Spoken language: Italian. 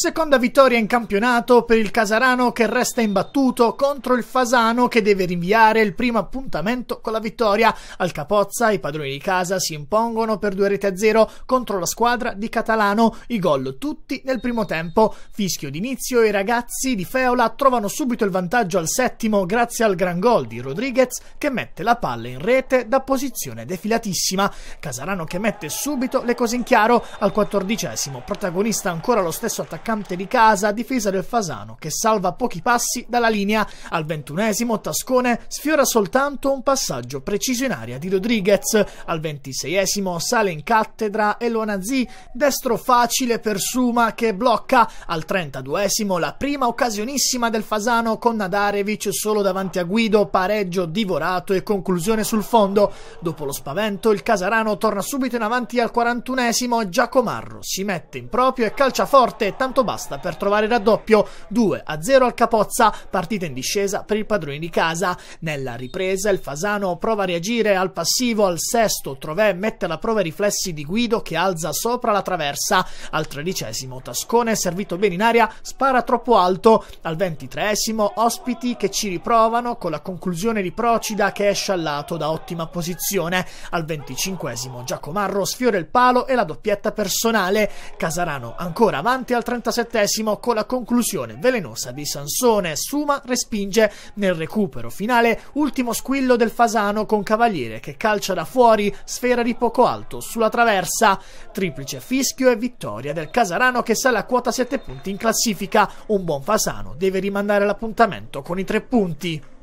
Seconda vittoria in campionato per il Casarano che resta imbattuto contro il Fasano che deve rinviare il primo appuntamento con la vittoria. Al Capozza i padroni di casa si impongono per due reti a zero contro la squadra di Catalano. I gol tutti nel primo tempo. Fischio d'inizio i ragazzi di Feola trovano subito il vantaggio al settimo grazie al gran gol di Rodriguez che mette la palla in rete da posizione defilatissima. Casarano che mette subito le cose in chiaro al quattordicesimo. Protagonista ancora lo stesso attaccante attaccante di casa a difesa del Fasano, che salva pochi passi dalla linea. Al ventunesimo Tascone sfiora soltanto un passaggio preciso in aria di Rodriguez. Al ventiseiesimo sale in cattedra Elonazzi, destro facile per Suma che blocca. Al trentaduesimo la prima occasionissima del Fasano con Nadarevic solo davanti a Guido, pareggio divorato e conclusione sul fondo. Dopo lo spavento il Casarano torna subito in avanti al quarantunesimo e Giacomarro si mette in proprio e calcia forte, tanto minuto basta per trovare raddoppio 2 a 0 al Capozza, partita in discesa per il padrone di casa. Nella ripresa il Fasano prova a reagire al passivo al sesto, Trovè mette alla prova i riflessi di Guido che alza sopra la traversa. Al tredicesimo Tascone servito bene in aria, spara troppo alto. Al ventitreesimo ospiti che ci riprovano con la conclusione di Procida che è sciallato da ottima posizione. Al venticinquesimo Giacomarro sfiora il palo e la doppietta personale. Casarano ancora avanti al 35 47 con la conclusione velenosa di Sansone. Suma respinge nel recupero finale, ultimo squillo del Fasano con Cavaliere che calcia da fuori, sfera di poco alto sulla traversa. Triplice fischio e vittoria del Casarano che sale a quota 7 punti in classifica. Un buon Fasano deve rimandare l'appuntamento con i tre punti.